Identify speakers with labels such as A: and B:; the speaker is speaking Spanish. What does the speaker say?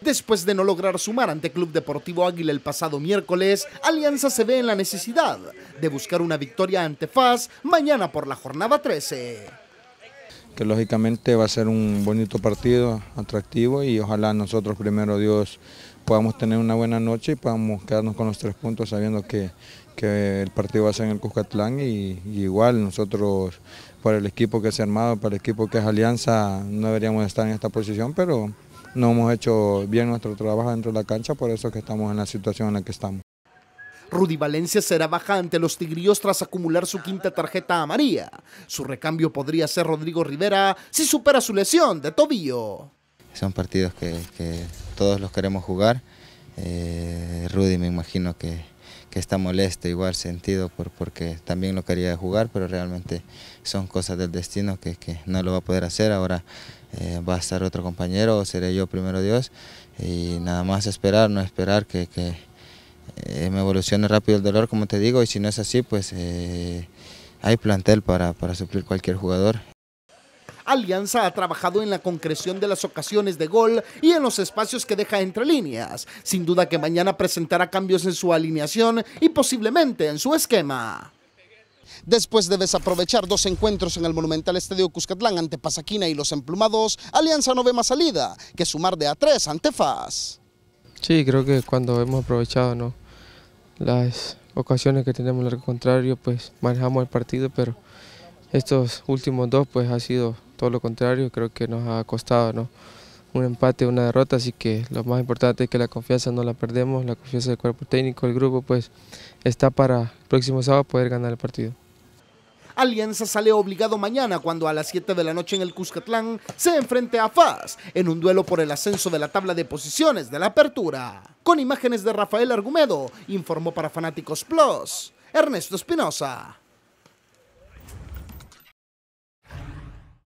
A: Después de no lograr sumar ante Club Deportivo Águila el pasado miércoles, Alianza se ve en la necesidad de buscar una victoria ante FAS mañana por la jornada 13.
B: Que lógicamente va a ser un bonito partido, atractivo y ojalá nosotros primero Dios podamos tener una buena noche y podamos quedarnos con los tres puntos sabiendo que, el partido va a ser en el Cuscatlán y, y, igual nosotros para el equipo que se ha armado, para el equipo que es Alianza, no deberíamos estar en esta posición, pero no hemos hecho bien nuestro trabajo dentro de la cancha, por eso que estamos en la situación en la que estamos.
A: Rudy Valencia será baja ante los tigrillos tras acumular su quinta tarjeta a María. Su recambio podría ser Rodrigo Rivera si supera su lesión de tobillo.
C: Son partidos que todos los queremos jugar. Eh, Rudy me imagino que, está molesto, igual sentido, por, porque también lo quería jugar, pero realmente son cosas del destino que, no lo va a poder hacer. Ahora eh, va a estar otro compañero o seré yo primero Dios. Y nada más esperar, no esperar que, eh, me evolucione rápido el dolor, como te digo, y si no es así, pues hay plantel para, para suplir cualquier jugador.
A: Alianza ha trabajado en la concreción de las ocasiones de gol y en los espacios que deja entre líneas. Sin duda que mañana presentará cambios en su alineación y posiblemente en su esquema. Después de desaprovechar dos encuentros en el monumental Estadio Cuscatlán ante Pasaquina y los emplumados, Alianza no ve más salida que sumar de a tres ante FAS.
D: Sí, creo que cuando hemos aprovechado las ocasiones que tenemos al contrario, pues manejamos el partido, pero estos últimos dos pues ha sido todo lo contrario, creo que nos ha costado ¿no? un empate, una derrota, así que lo más importante es que la confianza no la perdemos, la confianza del cuerpo técnico, el grupo, pues está para el próximo sábado poder ganar el partido.
A: Alianza sale obligado mañana cuando a las 7 de la noche en el Cuscatlán se enfrente a FAS en un duelo por el ascenso de la tabla de posiciones de la apertura. Con imágenes de Rafael Argumedo, informó para Fanáticos
D: Plus, Ernesto Espinosa.